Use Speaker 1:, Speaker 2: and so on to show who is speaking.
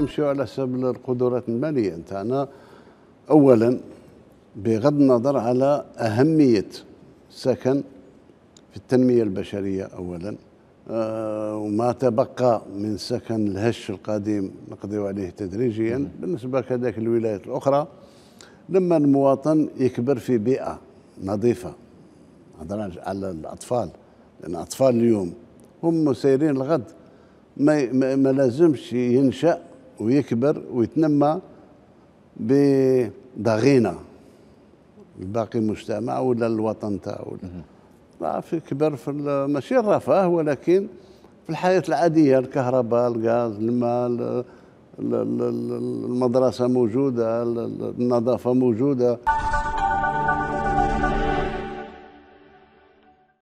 Speaker 1: نمشيو على حساب القدرات الماليه نتاعنا اولا بغض النظر على اهميه السكن في التنميه البشريه اولا آه وما تبقى من سكن الهش القديم نقضيو عليه تدريجيا بالنسبه كذلك الولايات الاخرى لما المواطن يكبر في بيئه نظيفه هضر على الاطفال لان الاطفال اليوم هم سيرين الغد ما ما لازمش ينشا ويكبر ويتنمى بضغينه الباقي المجتمع ولا الوطن تاعو ما في كبر في ماشي الرفاه ولكن في الحياه العاديه الكهرباء الغاز الماء المدرسه موجوده النظافه موجوده